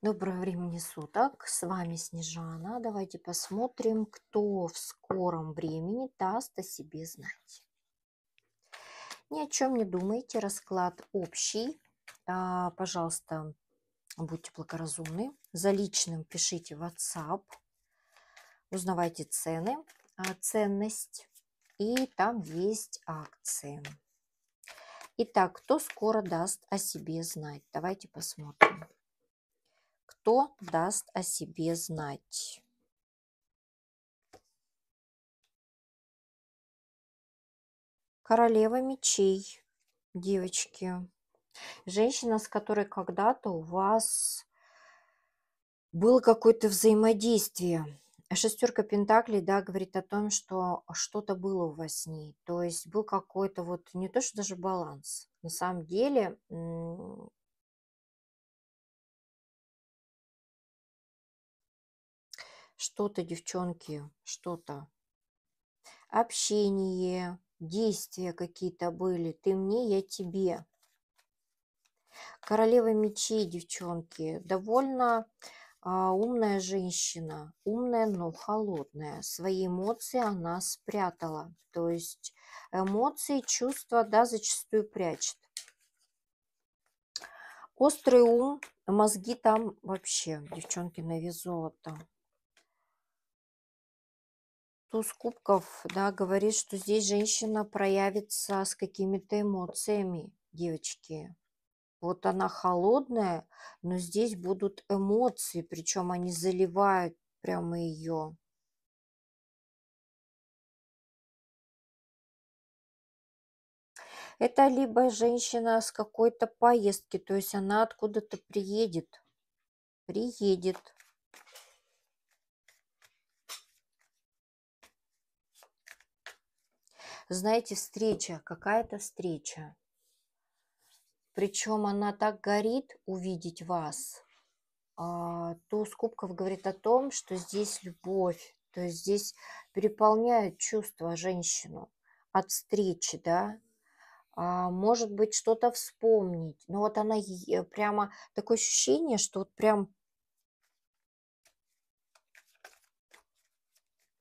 Доброго времени суток, с вами Снежана. Давайте посмотрим, кто в скором времени даст о себе знать. Ни о чем не думайте, расклад общий. А, пожалуйста, будьте благоразумны. За личным пишите в WhatsApp, узнавайте цены, а, ценность, и там есть акции. Итак, кто скоро даст о себе знать? Давайте посмотрим что даст о себе знать. Королева мечей, девочки. Женщина, с которой когда-то у вас было какое-то взаимодействие. Шестерка Пентаклей, да, говорит о том, что что-то было у вас с ней. То есть был какой-то вот не то, что даже баланс. На самом деле что-то, девчонки, что-то. Общение, действия какие-то были. Ты мне, я тебе. Королева мечей, девчонки, довольно а, умная женщина, умная, но холодная. Свои эмоции она спрятала. То есть эмоции, чувства, да, зачастую прячет. Острый ум, мозги там вообще, девчонки, на вес золота туз кубков да, говорит, что здесь женщина проявится с какими-то эмоциями, девочки. Вот она холодная, но здесь будут эмоции, причем они заливают прямо ее. Это либо женщина с какой-то поездки, то есть она откуда-то приедет. Приедет. знаете, встреча, какая-то встреча. Причем она так горит увидеть вас. А, туз кубков говорит о том, что здесь любовь, то есть здесь переполняют чувства женщину от встречи, да, а, может быть, что-то вспомнить. Но вот она прямо такое ощущение, что вот прям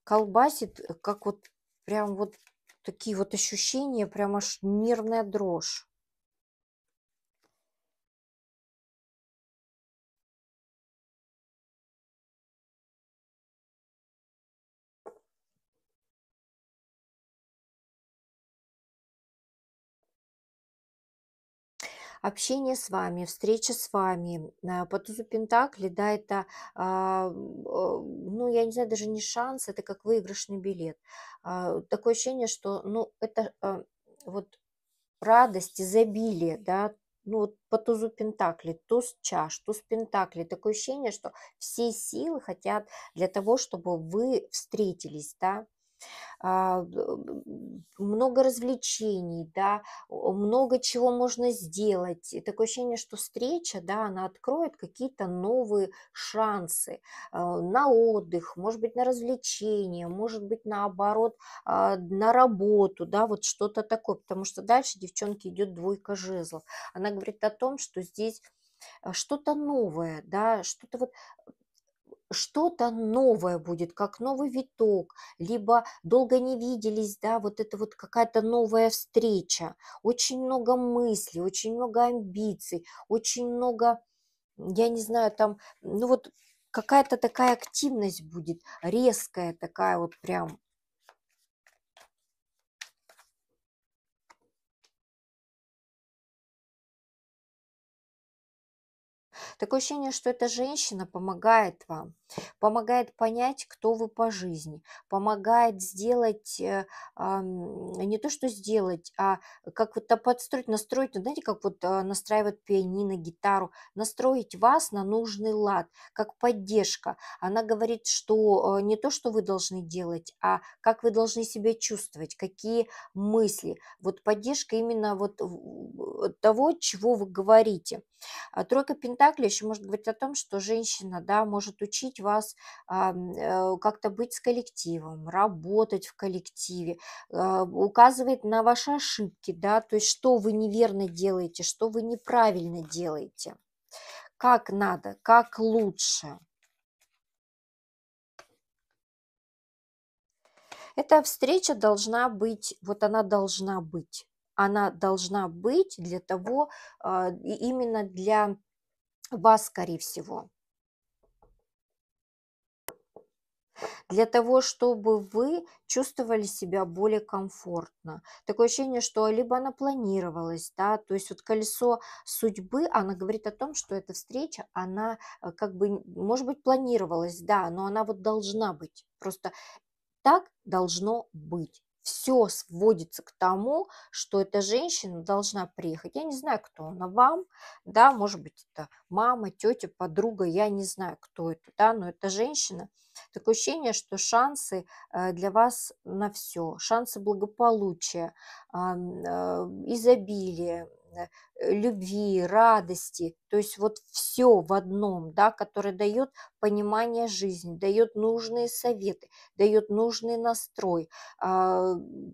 колбасит, как вот прям вот такие вот ощущения, прям аж нервная дрожь. общение с вами, встреча с вами. По тузу Пентакли, да, это, а, ну, я не знаю, даже не шанс, это как выигрышный билет. А, такое ощущение, что, ну, это а, вот радость, изобилие, да, ну, вот по тузу Пентакли, туз чаш, туз Пентакли. Такое ощущение, что все силы хотят для того, чтобы вы встретились, да. А, много развлечений, да, много чего можно сделать. И такое ощущение, что встреча, да, она откроет какие-то новые шансы а, на отдых, может быть, на развлечения, может быть, наоборот, а, на работу, да, вот что-то такое, потому что дальше девчонки идет двойка жезлов. Она говорит о том, что здесь что-то новое, да, что-то вот что-то новое будет, как новый виток, либо долго не виделись, да, вот это вот какая-то новая встреча, очень много мыслей, очень много амбиций, очень много, я не знаю, там, ну вот какая-то такая активность будет, резкая такая вот прям, Такое ощущение, что эта женщина помогает вам, помогает понять, кто вы по жизни, помогает сделать, э, не то что сделать, а как вот подстроить, настроить, ну, знаете, как вот э, настраивают пианино, гитару, настроить вас на нужный лад, как поддержка. Она говорит, что э, не то, что вы должны делать, а как вы должны себя чувствовать, какие мысли. Вот поддержка именно вот Э, того, чего вы говорите. А тройка Пентаклей еще может говорить о том, что женщина да, может учить вас э, как-то быть с коллективом, работать в коллективе, а, указывает на ваши ошибки, да, то есть что вы неверно делаете, что вы неправильно делаете, как надо, как лучше. Эта встреча должна быть, вот она должна быть она должна быть для того, а, именно для вас, скорее всего. для того, чтобы вы чувствовали себя более комфортно. Такое ощущение, что либо она планировалась, да, то есть вот колесо судьбы, она говорит о том, что эта встреча, она э, как бы, может быть, планировалась, да, но она вот должна быть, просто так должно быть все сводится к тому, что эта женщина должна приехать. Я не знаю, кто она вам, да, может быть, это мама, тетя, подруга, я не знаю, кто это, да, но эта женщина. Такое ощущение, что шансы э, для вас на все, шансы благополучия, э, изобилия, э, Э, любви, радости, то есть вот все в одном, да, которое дает понимание жизни, дает нужные советы, дает нужный настрой. А,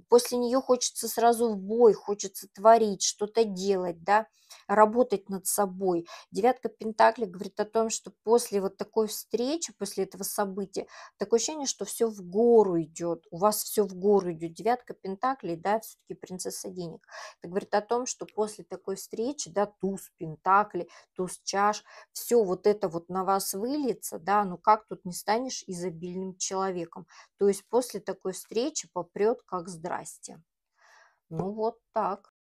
после нее хочется сразу в бой, хочется творить, что-то делать, да, работать над собой. Девятка Пентакли говорит о том, что после вот такой встречи, после этого события, такое ощущение, что все в гору идет, у вас все в гору идет. Девятка Пентакли, да, все-таки принцесса денег. Это говорит о том, что после такой встречи встреч, да, туз, пентакли, туз, чаш, все вот это вот на вас выльется, да, ну как тут не станешь изобильным человеком. То есть после такой встречи попрет как здрасте. Ну вот так.